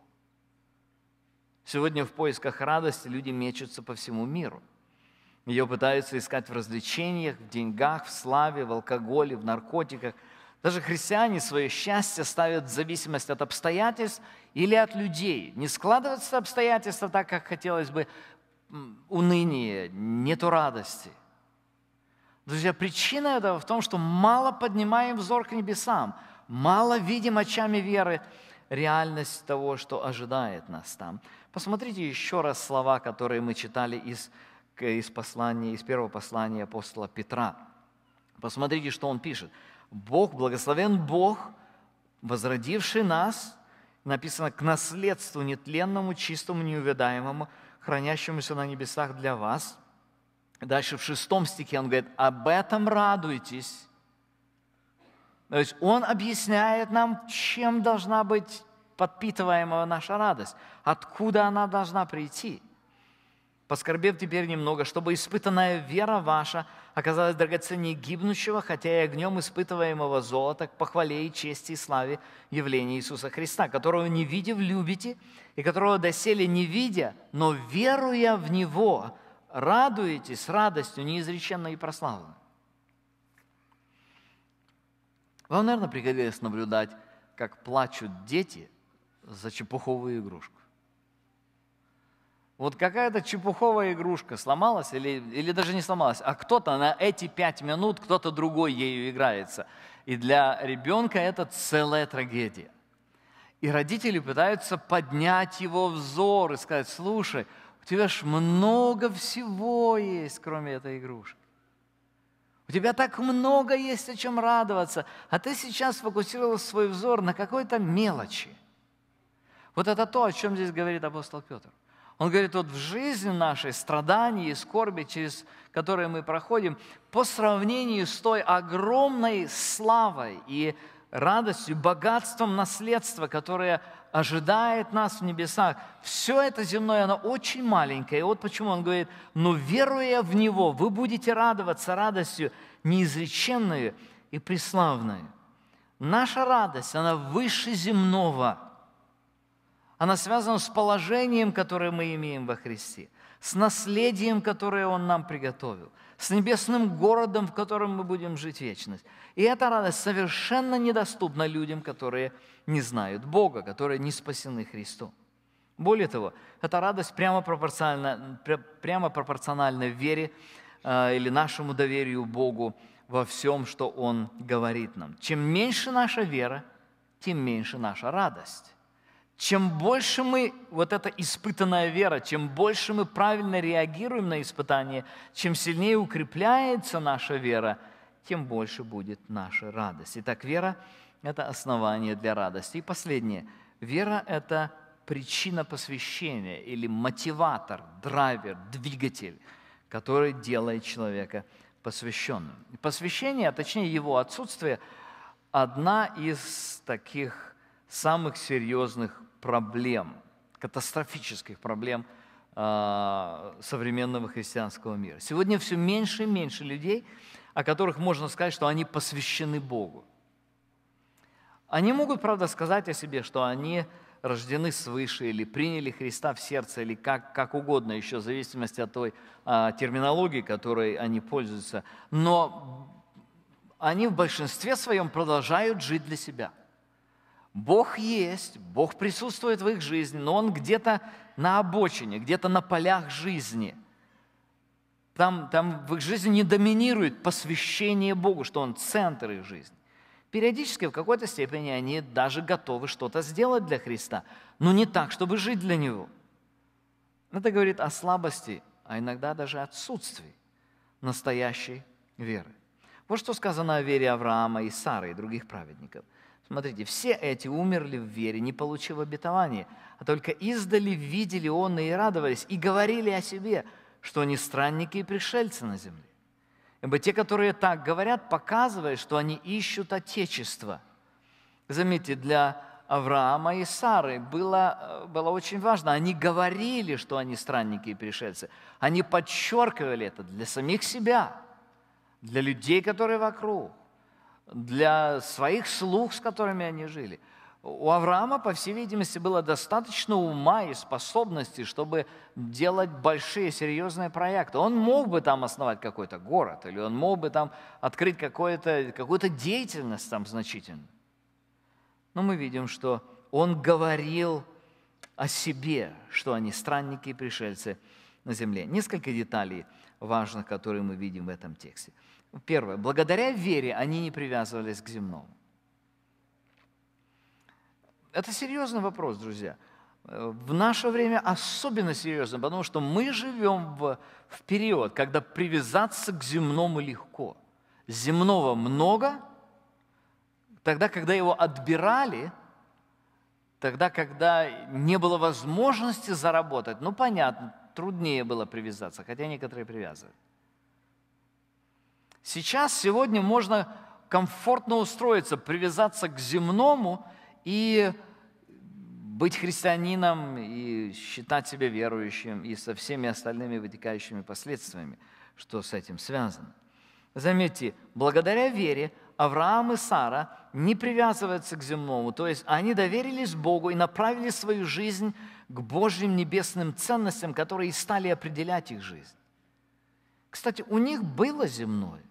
Сегодня в поисках радости люди мечутся по всему миру – ее пытаются искать в развлечениях, в деньгах, в славе, в алкоголе, в наркотиках. Даже христиане свое счастье ставят в зависимость от обстоятельств или от людей. Не складываются обстоятельства так, как хотелось бы, уныние, нету радости. Друзья, причина этого в том, что мало поднимаем взор к небесам, мало видим очами веры реальность того, что ожидает нас там. Посмотрите еще раз слова, которые мы читали из из послания, из первого послания апостола Петра. Посмотрите, что он пишет. «Бог, благословен Бог, возродивший нас, написано, к наследству нетленному, чистому, неувядаемому, хранящемуся на небесах для вас». Дальше в шестом стихе он говорит, «Об этом радуйтесь». То есть он объясняет нам, чем должна быть подпитываемая наша радость, откуда она должна прийти – Поскорбев теперь немного, чтобы испытанная вера ваша оказалась драгоценнее гибнущего, хотя и огнем испытываемого золота, к похвале и чести и славе явления Иисуса Христа, которого не видев, любите, и которого доселе не видя, но веруя в Него, радуетесь радостью неизреченной и прославленной. Вам, наверное, пригодилось наблюдать, как плачут дети за чепуховую игрушку. Вот какая-то чепуховая игрушка сломалась или, или даже не сломалась, а кто-то на эти пять минут, кто-то другой ею играется. И для ребенка это целая трагедия. И родители пытаются поднять его взор и сказать, слушай, у тебя ж много всего есть, кроме этой игрушки. У тебя так много есть о чем радоваться, а ты сейчас фокусировал свой взор на какой-то мелочи. Вот это то, о чем здесь говорит апостол Петр. Он говорит, вот в жизни нашей, страдания и скорби, через которые мы проходим, по сравнению с той огромной славой и радостью, богатством наследства, которое ожидает нас в небесах, все это земное, оно очень маленькое. И вот почему он говорит, но веруя в Него, вы будете радоваться радостью неизреченной и преславной. Наша радость, она выше земного – она связана с положением, которое мы имеем во Христе, с наследием, которое Он нам приготовил, с небесным городом, в котором мы будем жить вечность. И эта радость совершенно недоступна людям, которые не знают Бога, которые не спасены Христом. Более того, эта радость прямо пропорциональна, прямо пропорциональна вере э, или нашему доверию Богу во всем, что Он говорит нам. Чем меньше наша вера, тем меньше наша радость чем больше мы, вот эта испытанная вера, чем больше мы правильно реагируем на испытания, чем сильнее укрепляется наша вера, тем больше будет наша радость. Итак, вера – это основание для радости. И последнее. Вера – это причина посвящения или мотиватор, драйвер, двигатель, который делает человека посвященным. посвящение, а точнее его отсутствие – одна из таких – самых серьезных проблем, катастрофических проблем а, современного христианского мира. Сегодня все меньше и меньше людей, о которых можно сказать, что они посвящены Богу. Они могут, правда, сказать о себе, что они рождены свыше или приняли Христа в сердце или как, как угодно, еще в зависимости от той а, терминологии, которой они пользуются. Но они в большинстве своем продолжают жить для себя – Бог есть, Бог присутствует в их жизни, но Он где-то на обочине, где-то на полях жизни. Там, там в их жизни не доминирует посвящение Богу, что Он центр их жизни. Периодически, в какой-то степени, они даже готовы что-то сделать для Христа, но не так, чтобы жить для Него. Это говорит о слабости, а иногда даже отсутствии настоящей веры. Вот что сказано о вере Авраама и Сары и других праведников. Смотрите, все эти умерли в вере, не получив обетования, а только издали видели он и радовались, и говорили о себе, что они странники и пришельцы на земле. Ибо те, которые так говорят, показывают, что они ищут Отечество. Заметьте, для Авраама и Сары было, э, было очень важно. Они говорили, что они странники и пришельцы. Они подчеркивали это для самих себя, для людей, которые вокруг для своих слуг, с которыми они жили. У Авраама, по всей видимости, было достаточно ума и способности, чтобы делать большие, серьезные проекты. Он мог бы там основать какой-то город, или он мог бы там открыть какую-то деятельность там значительную. Но мы видим, что он говорил о себе, что они странники и пришельцы на земле. Несколько деталей важных, которые мы видим в этом тексте. Первое. Благодаря вере они не привязывались к земному. Это серьезный вопрос, друзья. В наше время особенно серьезно, потому что мы живем в, в период, когда привязаться к земному легко. Земного много, тогда, когда его отбирали, тогда, когда не было возможности заработать, ну понятно, труднее было привязаться, хотя некоторые привязывают. Сейчас, сегодня можно комфортно устроиться, привязаться к земному и быть христианином и считать себя верующим и со всеми остальными вытекающими последствиями, что с этим связано. Заметьте, благодаря вере Авраам и Сара не привязываются к земному, то есть они доверились Богу и направили свою жизнь к Божьим небесным ценностям, которые и стали определять их жизнь. Кстати, у них было земное,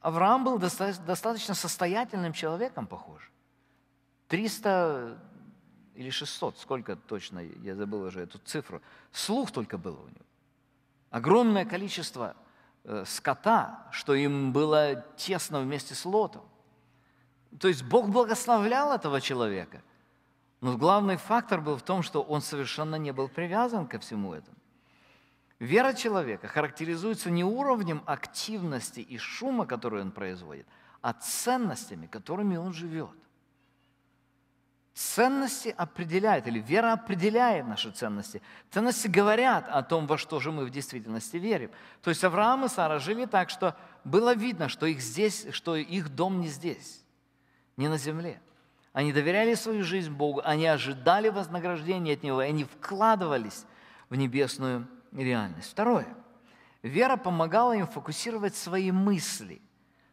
Авраам был достаточно состоятельным человеком, похоже. 300 или 600, сколько точно, я забыл уже эту цифру. Слух только было у него. Огромное количество э, скота, что им было тесно вместе с Лотом. То есть Бог благословлял этого человека. Но главный фактор был в том, что он совершенно не был привязан ко всему этому. Вера человека характеризуется не уровнем активности и шума, который он производит, а ценностями, которыми он живет. Ценности определяют, или вера определяет наши ценности. Ценности говорят о том, во что же мы в действительности верим. То есть Авраам и Сара жили так, что было видно, что их, здесь, что их дом не здесь, не на земле. Они доверяли свою жизнь Богу, они ожидали вознаграждения от Него, они вкладывались в небесную реальность. Второе. Вера помогала им фокусировать свои мысли,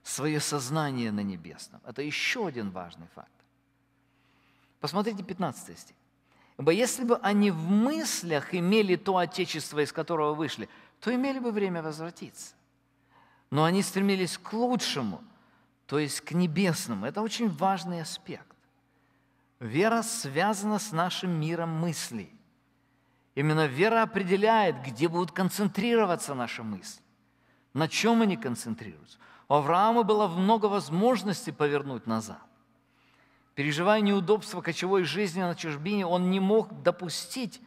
свое сознание на небесном. Это еще один важный факт. Посмотрите 15 стих. «Ибо если бы они в мыслях имели то отечество, из которого вышли, то имели бы время возвратиться. Но они стремились к лучшему, то есть к небесному. Это очень важный аспект. Вера связана с нашим миром мыслей. Именно вера определяет, где будут концентрироваться наши мысли, на чем они концентрируются. У Авраама было много возможностей повернуть назад. Переживая неудобства кочевой жизни на чужбине, он не мог допустить,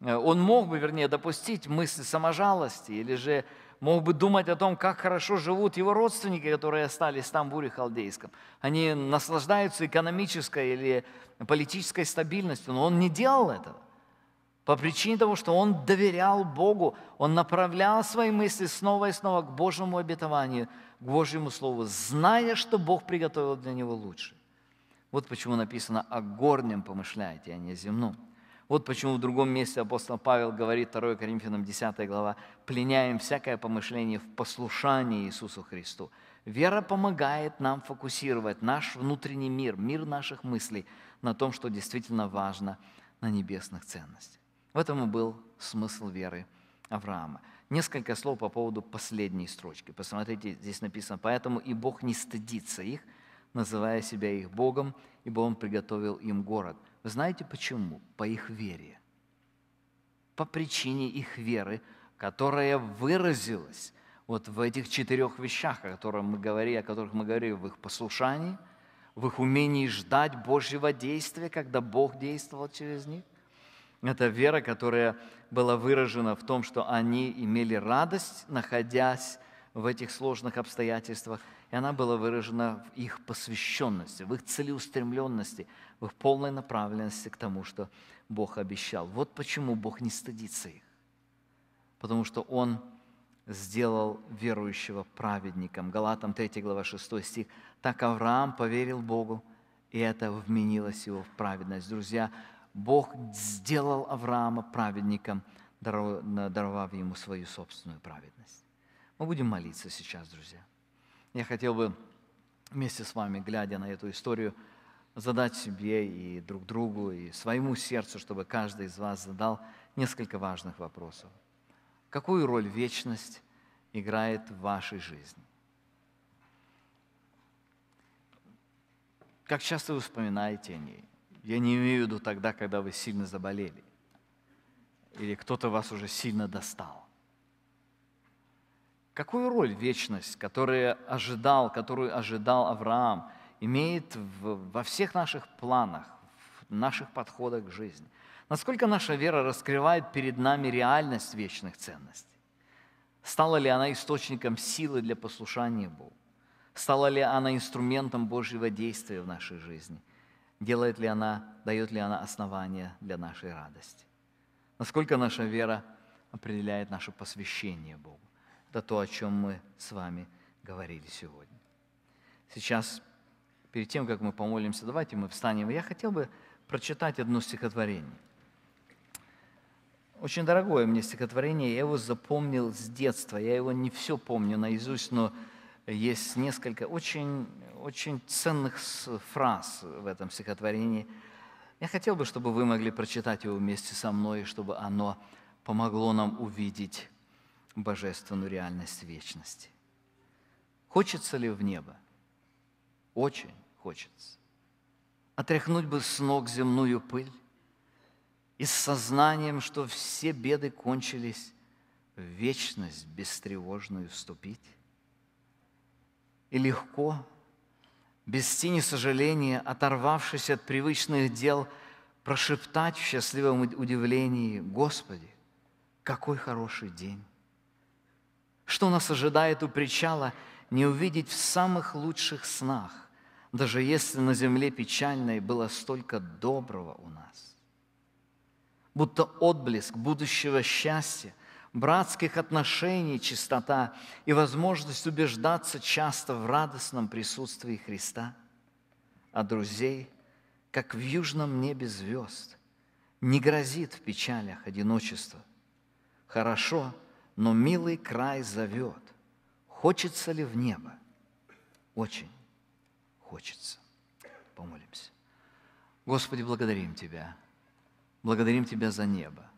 э, он мог бы, вернее, допустить мысли саможалости или же мог бы думать о том, как хорошо живут его родственники, которые остались там, в Уре Халдейском. Они наслаждаются экономической или политической стабильностью, но он не делал этого. По причине того, что он доверял Богу, он направлял свои мысли снова и снова к Божьему обетованию, к Божьему Слову, зная, что Бог приготовил для него лучше. Вот почему написано «о горнем помышляйте, а не земном». Вот почему в другом месте апостол Павел говорит, 2 Коринфянам 10 глава, «пленяем всякое помышление в послушании Иисусу Христу». Вера помогает нам фокусировать наш внутренний мир, мир наших мыслей на том, что действительно важно на небесных ценностях. В этом и был смысл веры Авраама. Несколько слов по поводу последней строчки. Посмотрите, здесь написано, «Поэтому и Бог не стыдится их, называя себя их Богом, ибо Он приготовил им город». Вы знаете почему? По их вере. По причине их веры, которая выразилась вот в этих четырех вещах, о которых мы говорили, о которых мы говорили, в их послушании, в их умении ждать Божьего действия, когда Бог действовал через них – это вера, которая была выражена в том, что они имели радость, находясь в этих сложных обстоятельствах, и она была выражена в их посвященности, в их целеустремленности, в их полной направленности к тому, что Бог обещал. Вот почему Бог не стыдится их, потому что Он сделал верующего праведником. Галатам 3 глава 6 стих. Так Авраам поверил Богу, и это вменилось его в праведность. Друзья, Бог сделал Авраама праведником, даровав ему свою собственную праведность. Мы будем молиться сейчас, друзья. Я хотел бы вместе с вами, глядя на эту историю, задать себе и друг другу, и своему сердцу, чтобы каждый из вас задал несколько важных вопросов. Какую роль вечность играет в вашей жизни? Как часто вы вспоминаете о ней? Я не имею в виду тогда, когда вы сильно заболели. Или кто-то вас уже сильно достал. Какую роль вечность, которую ожидал, которую ожидал Авраам, имеет в, во всех наших планах, в наших подходах к жизни? Насколько наша вера раскрывает перед нами реальность вечных ценностей? Стала ли она источником силы для послушания Богу? Стала ли она инструментом Божьего действия в нашей жизни? Делает ли она, дает ли она основания для нашей радости? Насколько наша вера определяет наше посвящение Богу? Это то, о чем мы с вами говорили сегодня. Сейчас, перед тем, как мы помолимся, давайте мы встанем. Я хотел бы прочитать одно стихотворение. Очень дорогое мне стихотворение, я его запомнил с детства. Я его не все помню наизусть, но есть несколько очень э, очень ценных фраз в этом стихотворении. Я хотел бы, чтобы вы могли прочитать его вместе со мной, чтобы оно помогло нам увидеть божественную реальность вечности. Хочется ли в небо? Очень хочется. Отряхнуть бы с ног земную пыль и с сознанием, что все беды кончились, в вечность бестревожную вступить. И легко без тени сожаления, оторвавшись от привычных дел, прошептать в счастливом удивлении, «Господи, какой хороший день!» Что нас ожидает у причала, не увидеть в самых лучших снах, даже если на земле печальной было столько доброго у нас. Будто отблеск будущего счастья братских отношений чистота и возможность убеждаться часто в радостном присутствии Христа, а друзей, как в южном небе звезд, не грозит в печалях одиночество. Хорошо, но милый край зовет. Хочется ли в небо? Очень хочется. Помолимся. Господи, благодарим Тебя. Благодарим Тебя за небо.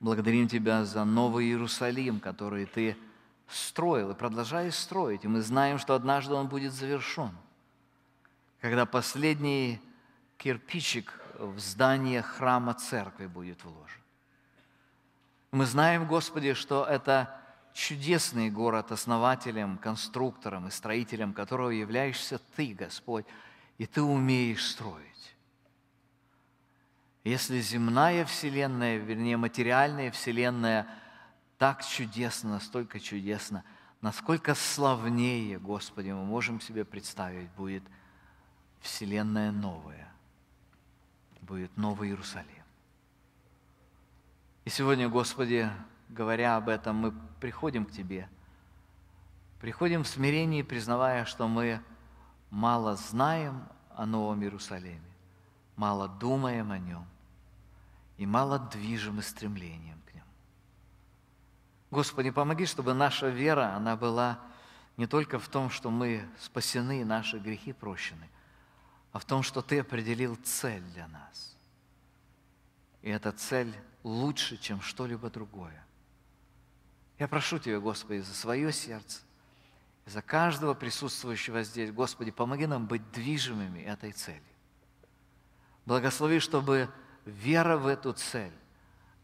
Благодарим Тебя за Новый Иерусалим, который Ты строил и продолжаешь строить. И мы знаем, что однажды он будет завершен. Когда последний кирпичик в здание храма церкви будет вложен. Мы знаем, Господи, что это чудесный город основателем, конструктором и строителем, которого являешься Ты, Господь, и Ты умеешь строить. Если земная вселенная, вернее материальная вселенная так чудесна, настолько чудесна, насколько славнее, Господи, мы можем себе представить, будет вселенная новая, будет новый Иерусалим. И сегодня, Господи, говоря об этом, мы приходим к Тебе, приходим в смирении, признавая, что мы мало знаем о Новом Иерусалиме мало думаем о нем и мало движим и стремлением к нему. Господи, помоги, чтобы наша вера, она была не только в том, что мы спасены и наши грехи прощены, а в том, что Ты определил цель для нас. И эта цель лучше, чем что-либо другое. Я прошу Тебя, Господи, за свое сердце, за каждого присутствующего здесь, Господи, помоги нам быть движимыми этой целью. Благослови, чтобы вера в эту цель,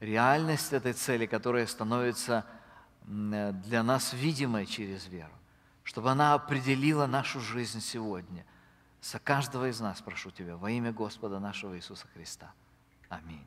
реальность этой цели, которая становится для нас видимой через веру, чтобы она определила нашу жизнь сегодня. За каждого из нас прошу Тебя во имя Господа нашего Иисуса Христа. Аминь.